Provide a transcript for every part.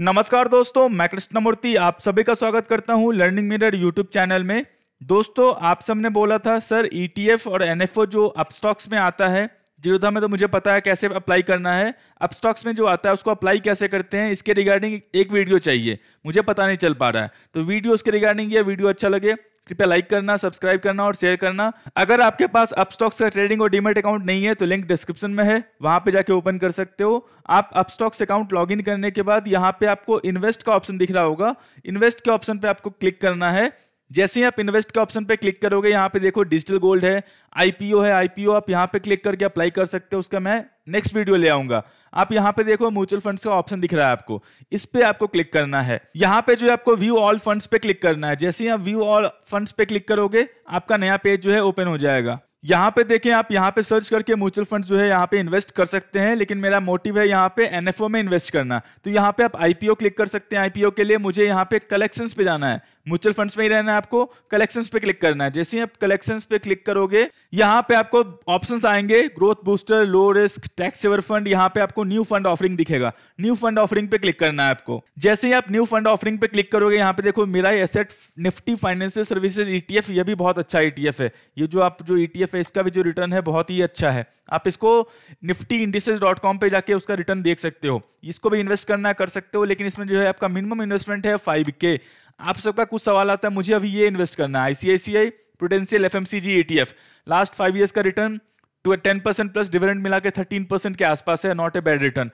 नमस्कार दोस्तों मैं कृष्णमूर्ति आप सभी का स्वागत करता हूं लर्निंग मीडर यूट्यूब चैनल में दोस्तों आप सबने बोला था सर ईटीएफ e और एनएफओ जो अपस्टॉक्स में आता है जीरोधा में तो मुझे पता है कैसे अप्लाई करना है अपस्टॉक्स में जो आता है उसको अप्लाई कैसे करते हैं इसके रिगार्डिंग एक वीडियो चाहिए मुझे पता नहीं चल पा रहा है तो वीडियो उसके रिगार्डिंग यह वीडियो अच्छा लगे कृपया लाइक करना सब्सक्राइब करना और शेयर करना अगर आपके पास अपस्टॉक्स का ट्रेडिंग और डीमेट अकाउंट नहीं है तो लिंक डिस्क्रिप्शन में है वहां पे जाके ओपन कर सकते हो आप अपस्टॉक्स अकाउंट लॉगिन करने के बाद यहाँ पे आपको इन्वेस्ट का ऑप्शन दिख रहा होगा इन्वेस्ट के ऑप्शन पे आपको क्लिक करना है जैसे ही आप इन्वेस्ट के ऑप्शन पे क्लिक करोगे यहाँ पे देखो डिजिटल गोल्ड है आईपीओ है आईपीओ आप यहाँ पे क्लिक करके अप्लाई कर सकते हो उसका मैं नेक्स्ट वीडियो ले आऊंगा आप यहाँ पे देखो म्यूचुअल फंड्स का ऑप्शन दिख रहा है आपको इस पे आपको क्लिक करना है यहाँ पे जो है आपको व्यू ऑल फंड्स पे क्लिक करना है जैसे ही आप व्यू ऑल फंड्स पे क्लिक करोगे आपका नया पेज जो है ओपन हो जाएगा यहाँ पे देखें आप यहाँ पे सर्च करके म्यूचुअल फंड जो है यहाँ पे इन्वेस्ट कर सकते हैं लेकिन मेरा मोटिव है यहाँ पे एनएफओ में इन्वेस्ट करना तो यहाँ पे आप आईपीओ क्लिक कर सकते हैं आईपीओ के लिए मुझे यहाँ पे कलेक्शंस पे जाना है म्यूचुअल फंड्स में ही रहना है आपको कलेक्शंस पे क्लिक करना है जैसे ही आप कलेक्शंस पे क्लिक करोगे यहाँ पे आपको ऑप्शंस आएंगे growth booster low risk tax saver fund यहाँ पे आपको न्यू फंड ऑफरिंग दिखेगा न्यू फंड ऑफरिंग पे क्लिक करना है आपको जैसे ही आप न्यू फंड ऑफरिंग पे क्लिक करोगे यहाँ पे देखो Mirae Asset Nifty financial services ETF ये भी बहुत अच्छा ईटीएफ e है ये जो आप जो ईटीएफ e है इसका भी जो रिटर्न है बहुत ही अच्छा है आप इसको निफ्टी इंडिसेज डॉट कॉम पे जाके उसका रिटर्न देख सकते हो इसको भी इन्वेस्ट करना कर सकते हो लेकिन इसमें जो है आपका मिनिमम इन्वेस्टमेंट है फाइव के आप सबका कुछ सवाल आता है मुझे अभी ये इन्वेस्ट करना है ICICI Prudential F M last five years का return ten percent plus dividend मिला के थर्टीन परसेंट के आसपास है not a bad return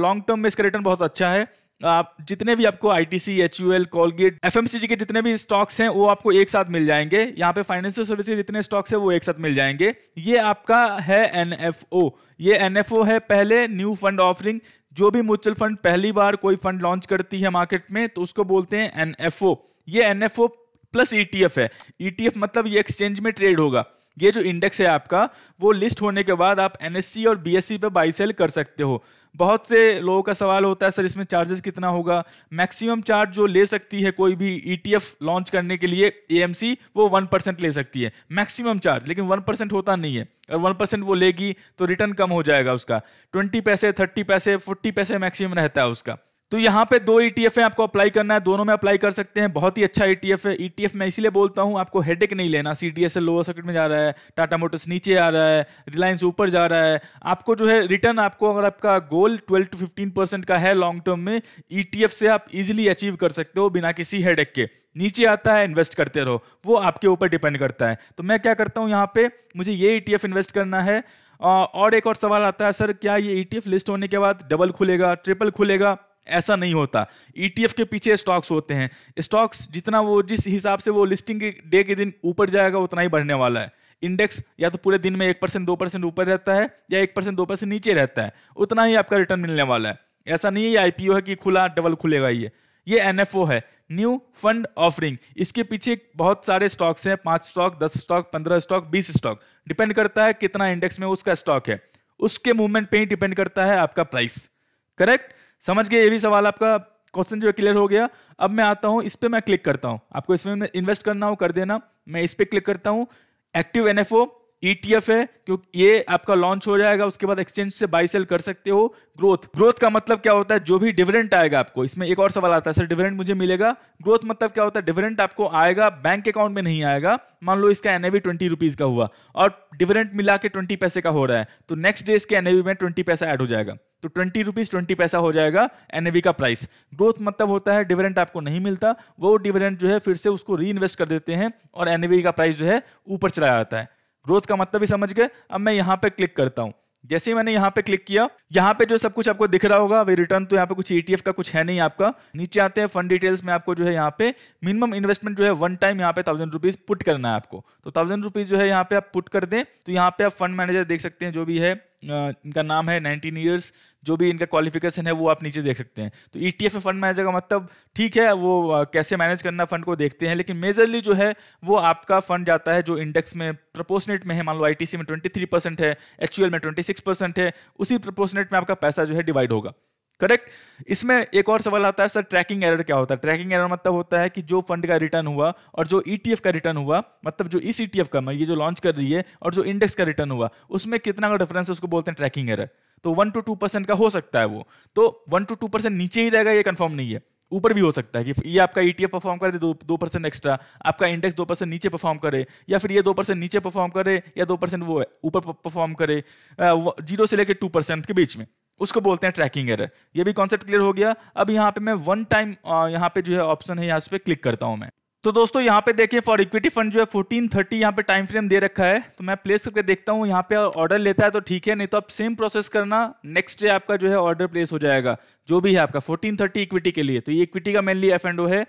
long term में इसका रिटर्न बहुत अच्छा है आप जितने भी आपको I T C H U L Colgate F M C G के जितने भी स्टॉक्स हैं वो आपको एक साथ मिल जाएंगे यहाँ पे फाइनेंशियल सर्विस जितने स्टॉक्स हैं वो एक साथ मिल जाएंगे ये आपका है एन एफ ओ ये एन एफ ओ है पहले न्यू फंड ऑफरिंग जो भी म्यूचुअल फंड पहली बार कोई फंड लॉन्च करती है मार्केट में तो उसको बोलते हैं एनएफओ ये एनएफओ प्लस ईटीएफ है ईटीएफ e मतलब ये एक्सचेंज में ट्रेड होगा ये जो इंडेक्स है आपका वो लिस्ट होने के बाद आप एनएससी e और बीएससी e पे बाई सेल कर सकते हो बहुत से लोगों का सवाल होता है सर इसमें चार्जेस कितना होगा मैक्सिमम चार्ज जो ले सकती है कोई भी ईटीएफ e लॉन्च करने के लिए एएमसी वो वन परसेंट ले सकती है मैक्सिमम चार्ज लेकिन वन परसेंट होता नहीं है अगर वन परसेंट वो लेगी तो रिटर्न कम हो जाएगा उसका ट्वेंटी पैसे थर्टी पैसे फोर्टी पैसे मैक्सिमम रहता है उसका तो यहाँ पे दो ईटीएफ e है आपको अप्लाई करना है दोनों में अप्लाई कर सकते हैं बहुत ही अच्छा ईटीएफ e है ईटीएफ e मैं इसीलिए बोलता हूँ आपको हेडेक नहीं लेना सीडीएसएल लोअर सर्किट में जा रहा है टाटा मोटर्स नीचे आ रहा है रिलायंस ऊपर जा रहा है आपको जो है रिटर्न आपको अगर आपका goal twelve to fifteen percent का है लॉन्ग टर्म में ईटीएफ से आप इजिली अचीव कर सकते हो बिना किसी हेडेक के नीचे आता है इन्वेस्ट करते रहो वो आपके ऊपर डिपेंड करता है तो मैं क्या करता हूँ यहाँ पे मुझे ये ई इन्वेस्ट करना है और एक और सवाल आता है सर क्या ये ई लिस्ट होने के बाद डबल खुलेगा ट्रिपल खुलेगा ऐसा नहीं होता ईटीएफ e के पीछे स्टॉक्स होते हैं स्टॉक्स जितना वो जिस हिसाब से वो लिस्टिंग के डे के दिन ऊपर जाएगा उतना ही बढ़ने वाला है इंडेक्स या तो पूरे दिन में एक परसेंट दो परसेंट ऊपर रहता है या एक परसेंट दो परसेंट नीचे रहता है उतना ही आपका रिटर्न मिलने वाला है ऐसा नहीं है ये आईपीओ है कि खुला डबल खुलेगा ये ये एनएफओ है न्यू फंड ऑफरिंग इसके पीछे बहुत सारे स्टॉक्स हैं पांच स्टॉक दस स्टॉक पंद्रह स्टॉक बीस स्टॉक डिपेंड करता है कितना इंडेक्स में उसका स्टॉक है उसके मूवमेंट पे ही डिपेंड करता है आपका प्राइस करेक्ट समझ गए ये भी सवाल आपका क्वेश्चन जो है क्लियर हो गया अब मैं आता हूँ इस पर मैं क्लिक करता हूँ आपको इसमें इन्वेस्ट करना हो कर देना मैं इस पर क्लिक करता हूँ एक्टिव एन ईटीएफ e है क्योंकि ये आपका लॉन्च हो जाएगा उसके बाद एक्सचेंज से बाई सेल कर सकते हो ग्रोथ ग्रोथ का मतलब क्या होता है जो भी डिविडेंट आएगा आपको इसमें एक और सवाल आता है सर डिविडेंट मुझे मिलेगा ग्रोथ मतलब क्या होता है डिविडेंट आपको आएगा बैंक अकाउंट में नहीं आएगा मान लो इसका एनएवी ट्वेंटी रुपीज का हुआ और डिविडेंट मिला के ट्वेंटी पैसे का हो रहा है तो नेक्स्ट डे इसके एनएवी में ट्वेंटी पैसा एड हो जाएगा तो ट्वेंटी रुपीज ट्वेंटी पैसा हो जाएगा एनएवी का प्राइस ग्रोथ मतलब होता है डिविडेंट आपको नहीं मिलता वो डिविडेंट जो है फिर से उसको री कर देते हैं और एनएवी का प्राइस जो है ऊपर चला जाता है ग्रोथ का मतलब ही समझ गए अब मैं यहाँ पे क्लिक करता हूँ जैसे ही मैंने यहाँ पे क्लिक किया यहाँ पे जो सब कुछ आपको दिख रहा होगा अभी रिटर्न तो यहाँ पे कुछ ईटीएफ e का कुछ है नहीं आपका नीचे आते हैं फंड डिटेल्स में आपको जो है यहाँ पे मिनिमम इन्वेस्टमेंट जो है वन टाइम यहाँ पे थाउजेंड रुपीज पुट करना है आपको तो थाउजेंड रुपीज जो है यहाँ पे आप पुट कर दें तो यहाँ पे आप फंड मैनेजर देख सकते हैं जो भी है इनका नाम है नाइनटीन ईयर्स जो भी इनका क्वालिफिकेशन है वो आप नीचे देख सकते हैं तो ई e में फंड मैनेजर का मतलब ठीक है वो कैसे मैनेज करना फंड को देखते हैं लेकिन मेजरली जो है वो आपका फंड जाता है जो इंडेक्स में प्रपोर्शनेट में है मान लो आई में ट्वेंटी है एच में ट्वेंटी है उसी प्रपोसनेट में आपका पैसा जो है डिवाइड होगा करेक्ट इसमें एक और सवाल आता है सर ट्रैकिंग एरर क्या होता है ट्रैकिंग एरर मतलब होता है कि जो फंड का रिटर्न हुआ और जो ईटीएफ e का रिटर्न हुआ मतलब जो इस ईटीएफ e का मैं ये जो लॉन्च कर रही है और जो इंडेक्स का रिटर्न हुआ उसमें कितना का डिफरेंस है उसको बोलते हैं ट्रैकिंग एरर तो वन टू टू परसेंट का हो सकता है वो तो वन टू टू परसेंट नीचे ही रहेगा ये कंफर्म नहीं है ऊपर भी हो सकता है कि ये आपका ई e परफॉर्म करे दो दो परसेंट एक्स्ट्रा आपका इंडेक्स दो परसेंट नीचे परफॉर्म करे या फिर ये दो परसेंट नीचे परफॉर्म करे या दो परसेंट वो ऊपर परफॉर्म करे जीरो से लेकर टू परसेंट के बीच में उसको बोलते हैं ट्रैकिंग एरर ये भी कॉन्सेप्ट क्लियर हो गया अब यहाँ पे मैं वन टाइम यहाँ पे जो है ऑप्शन है यहाँ पे क्लिक करता हूँ मैं तो दोस्तों यहाँ पे देखिए फॉर इक्विटी फंड जो है फोर्टीन थर्टी यहाँ पे टाइम फ्रेम दे रखा है तो मैं प्लेस करके देखता हूँ यहाँ पे ऑर्डर लेता है तो ठीक है नहीं तो आप सेम प्रोसेस करना नेक्स्ट डे आपका जो है ऑर्डर प्लेस हो जाएगा जो भी है आपका फोर्टीन थर्टी इक्विटी के लिए तो ये इक्विटी का मेनली एफ एंड ओ है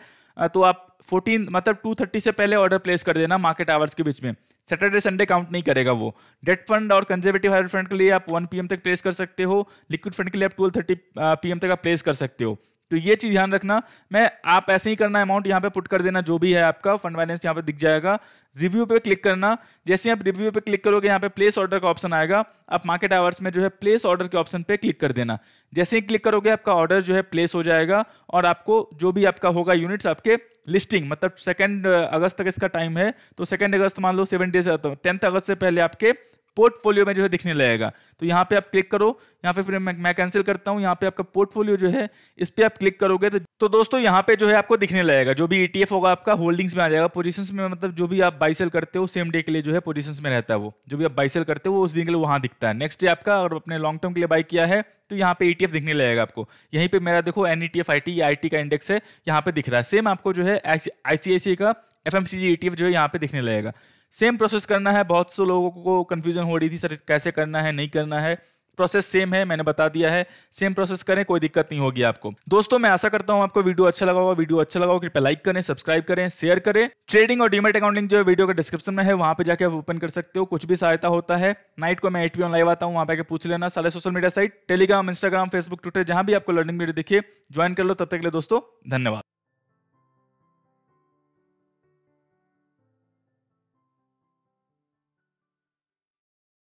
तो आप फोर्टीन मतलब टू थर्टी से पहले ऑर्डर प्लेस कर देना मार्केट आवर्स के बीच में सैटरडे संडे काउंट नहीं करेगा वो डेट फंड और कंजर्वेटिव हायर फंड के लिए आप वन पीएम तक प्लेस कर सकते हो लिक्विड फंड के लिए आप ट्वेल्व थर्टी पीएम तक आप प्लेस कर सकते हो तो ये चीज़ ध्यान रखना मैं आप ऐसे ही करना अमाउंट यहाँ पे पुट कर देना जो भी है आपका फंड बैलेंस यहाँ पे दिख जाएगा रिव्यू पे क्लिक करना जैसे आप रिव्यू पे क्लिक करोगे यहाँ पे प्लेस ऑर्डर का ऑप्शन आएगा आप मार्केट आवर्स में जो है प्लेस ऑर्डर के ऑप्शन पे क्लिक कर देना जैसे ही क्लिक करोगे आपका ऑर्डर जो है प्लेस हो जाएगा और आपको जो भी आपका होगा यूनिट्स आपके लिस्टिंग मतलब सेकेंड अगस्त तक इसका टाइम है तो सेकेंड अगस्त मान लो सेवन डेज टेंथ अगस्त से पहले आपके पोर्टफोलियो में जो है दिखने लगेगा तो यहाँ पे आप क्लिक करो यहाँ पे फिर मैं, मैं कैंसिल करता हूँ यहाँ पे आपका पोर्टफोलियो जो है इस पर आप क्लिक करोगे तो, तो दोस्तों यहाँ पे जो है आपको दिखने लगेगा जो भी ईटीएफ e होगा आपका होल्डिंग्स में आ जाएगा पोजिशन में मतलब जो भी आप बाइसल करते हो सेम डे के लिए जो है पोजिशन में रहता है वो जो भी आप बाइसल करते हो उस दिन के लिए वहाँ दिखता है नेक्स्ट डे आपका और अपने लॉन्ग टर्म के लिए बाई किया है तो यहाँ पे ईटीएफ e दिखने लगेगा आपको यहीं पर मेरा देखो N E T F I T I T का इंडेक्स है यहाँ पे दिख रहा है सेम आपको जो है आई का F M C G E T F जो है यहाँ पे दिखने लगेगा सेम प्रोसेस करना है बहुत से लोगों को कन्फ्यूजन हो रही थी सर कैसे करना है नहीं करना है प्रोसेस सेम है मैंने बता दिया है सेम प्रोसेस करें कोई दिक्कत नहीं होगी आपको दोस्तों मैं आशा करता हूं आपको वीडियो अच्छा लगा होगा वीडियो अच्छा लगा हो कृपया लाइक करें सब्सक्राइब करें शेयर करें ट्रेडिंग और डीमेट अकाउंटिंग जो है वीडियो का डिस्क्रिप्शन में है वहां पे जाके आप ओपन कर सकते हो कुछ भी सहायता होता है नाइट को मैं एट लाइव आता हूँ वहां पे पूछ लेना सारे social media site Telegram Instagram Facebook Twitter जहां भी आपको लर्निंग वीडियो देखिए ज्वाइन कर लो तब तक के लिए दोस्तों धन्यवाद